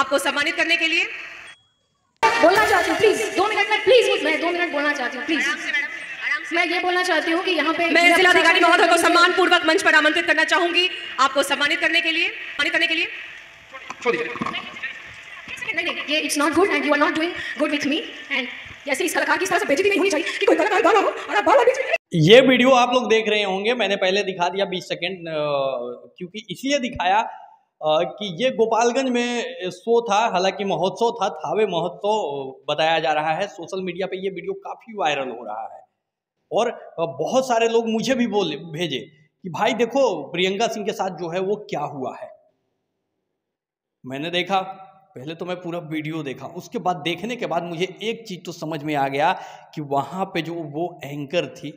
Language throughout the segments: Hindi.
आपको सम्मानित करने के लिए बोलना चाहती हूँ प्लीज दो मिनट में प्लीज मैं दो मिनट बोलना चाहती हूँ प्लीज मैं ये बोलना चाहती हूँ कि यहाँ पे मैं जिलाधिकारी महोदय को सम्मान पूर्वक मंच पर आमंत्रित करना चाहूंगी आपको सम्मानित करने के लिए सम्मानित करने के लिए ये ये वीडियो आप लोग देख रहे होंगे मैंने पहले दिखा दिया 20 सेकंड क्योंकि इसलिए दिखाया कि ये गोपालगंज में शो था हालांकि महोत्सव था थावे महोत्सव बताया जा रहा है सोशल मीडिया पे ये वीडियो काफ़ी वायरल हो रहा है और बहुत सारे लोग मुझे भी बोले भेजे कि भाई देखो प्रियंका सिंह के साथ जो है वो क्या हुआ है मैंने देखा पहले तो मैं पूरा वीडियो देखा उसके बाद देखने के बाद मुझे एक चीज़ तो समझ में आ गया कि वहां पे जो वो एंकर थी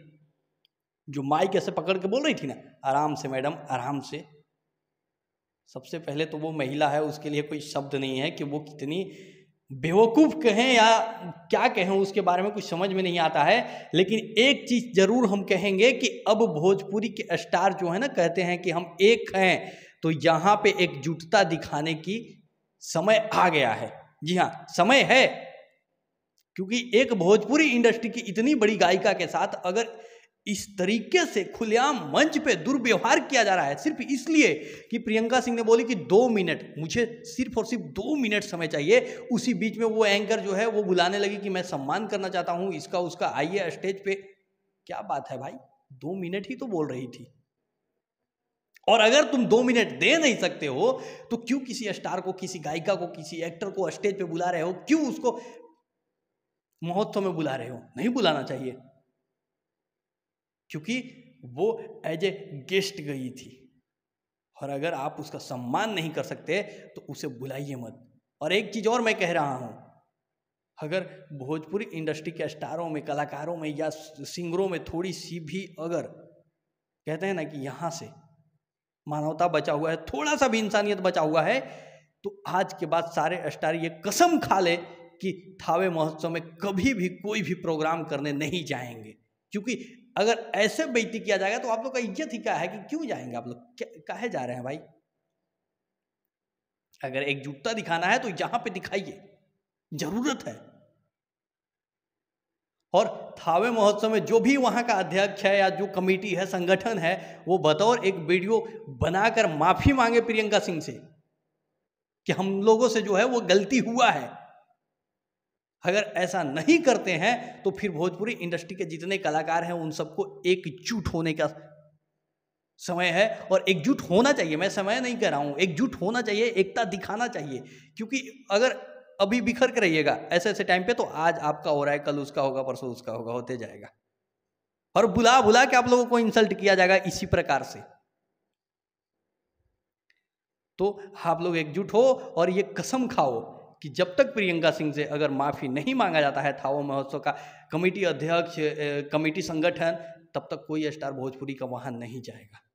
जो माइक ऐसे पकड़ के बोल रही थी ना आराम से मैडम आराम से सबसे पहले तो वो महिला है उसके लिए कोई शब्द नहीं है कि वो कितनी बेवकूफ़ कहें या क्या कहें उसके बारे में कुछ समझ में नहीं आता है लेकिन एक चीज़ ज़रूर हम कहेंगे कि अब भोजपुरी के स्टार जो है ना कहते हैं कि हम एक हैं तो यहाँ पे एकजुटता दिखाने की समय आ गया है जी हाँ समय है क्योंकि एक भोजपुरी इंडस्ट्री की इतनी बड़ी गायिका के साथ अगर इस तरीके से खुलेआम मंच पे दुर्व्यवहार किया जा रहा है सिर्फ इसलिए कि प्रियंका सिंह ने बोली कि दो मिनट मुझे सिर्फ और सिर्फ दो मिनट समय चाहिए उसी बीच में वो एंकर जो है वो बुलाने लगी कि मैं सम्मान करना चाहता हूं इसका उसका आइए स्टेज पे क्या बात है भाई दो मिनट ही तो बोल रही थी और अगर तुम दो मिनट दे नहीं सकते हो तो क्यों किसी स्टार को किसी गायिका को किसी एक्टर को स्टेज पे बुला रहे हो क्यों उसको महोत्सव में बुला रहे हो नहीं बुलाना चाहिए क्योंकि वो एज ए गेस्ट गई थी और अगर आप उसका सम्मान नहीं कर सकते तो उसे बुलाइए मत और एक चीज़ और मैं कह रहा हूँ अगर भोजपुरी इंडस्ट्री के स्टारों में कलाकारों में या सिंगरों में थोड़ी सी भी अगर कहते हैं ना कि यहाँ से मानवता बचा हुआ है थोड़ा सा भी इंसानियत बचा हुआ है तो आज के बाद सारे स्टार ये कसम खा ले कि थावे महोत्सव में कभी भी कोई भी प्रोग्राम करने नहीं जाएंगे क्योंकि अगर ऐसे बेइज्जती किया जाएगा तो आप लोग का इज्जत ही क्या है कि क्यों जाएंगे आप लोग कहे जा रहे हैं भाई अगर एकजुटता दिखाना है तो यहां पे दिखाइए जरूरत है और थावे महोत्सव में जो भी वहां का अध्यक्ष है या जो कमेटी है संगठन है वो बतौर एक वीडियो बनाकर माफ़ी मांगे प्रियंका सिंह से कि हम लोगों से जो है वो गलती हुआ है अगर ऐसा नहीं करते हैं तो फिर भोजपुरी इंडस्ट्री के जितने कलाकार हैं उन सबको एकजुट होने का समय है और एकजुट होना चाहिए मैं समय नहीं कह रहा हूँ एकजुट होना चाहिए एकता दिखाना चाहिए क्योंकि अगर अभी बिखर के रहिएगा ऐसे ऐसे टाइम पे तो आज आपका हो रहा है कल उसका होगा परसों उसका होगा होते जाएगा और बुला बुला के आप लोगों को इंसल्ट किया जाएगा इसी प्रकार से तो आप लोग एकजुट हो और ये कसम खाओ कि जब तक प्रियंका सिंह से अगर माफ़ी नहीं मांगा जाता है थावा महोत्सव का कमेटी अध्यक्ष कमेटी संगठन तब तक कोई स्टार भोजपुरी का वहाँ नहीं जाएगा